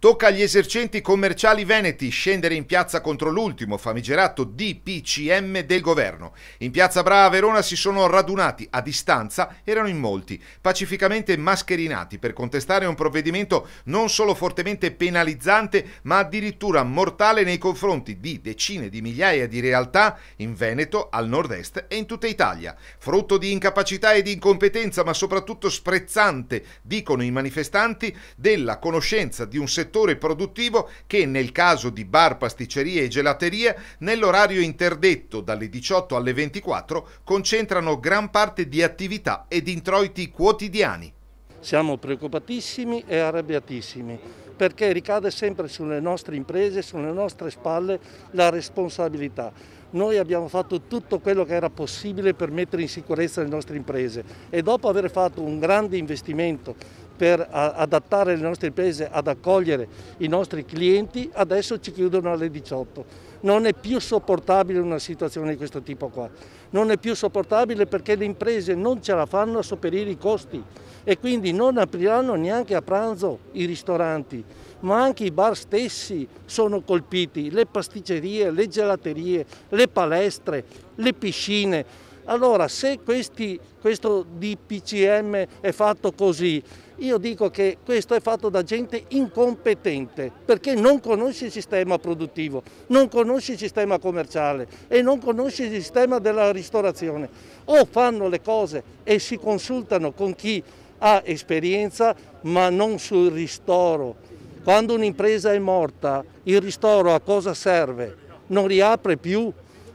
Tocca agli esercenti commerciali veneti scendere in piazza contro l'ultimo famigerato DPCM del governo. In piazza Bra a Verona si sono radunati a distanza, erano in molti, pacificamente mascherinati per contestare un provvedimento non solo fortemente penalizzante, ma addirittura mortale nei confronti di decine di migliaia di realtà in Veneto, al nord-est e in tutta Italia. Frutto di incapacità e di incompetenza, ma soprattutto sprezzante, dicono i manifestanti, della conoscenza di un settore settore produttivo che, nel caso di bar, pasticcerie e gelaterie, nell'orario interdetto dalle 18 alle 24 concentrano gran parte di attività ed introiti quotidiani. Siamo preoccupatissimi e arrabbiatissimi perché ricade sempre sulle nostre imprese, sulle nostre spalle la responsabilità. Noi abbiamo fatto tutto quello che era possibile per mettere in sicurezza le nostre imprese e dopo aver fatto un grande investimento per adattare le nostre imprese ad accogliere i nostri clienti, adesso ci chiudono alle 18. Non è più sopportabile una situazione di questo tipo qua. Non è più sopportabile perché le imprese non ce la fanno a sopperire i costi e quindi non apriranno neanche a pranzo i ristoranti, ma anche i bar stessi sono colpiti, le pasticcerie, le gelaterie, le palestre, le piscine allora se questi, questo DPCM è fatto così, io dico che questo è fatto da gente incompetente perché non conosce il sistema produttivo, non conosce il sistema commerciale e non conosce il sistema della ristorazione. O fanno le cose e si consultano con chi ha esperienza ma non sul ristoro. Quando un'impresa è morta il ristoro a cosa serve? Non riapre più.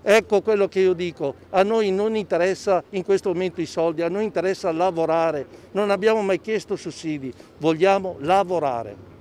Ecco quello che io dico, a noi non interessa in questo momento i soldi, a noi interessa lavorare, non abbiamo mai chiesto sussidi, vogliamo lavorare.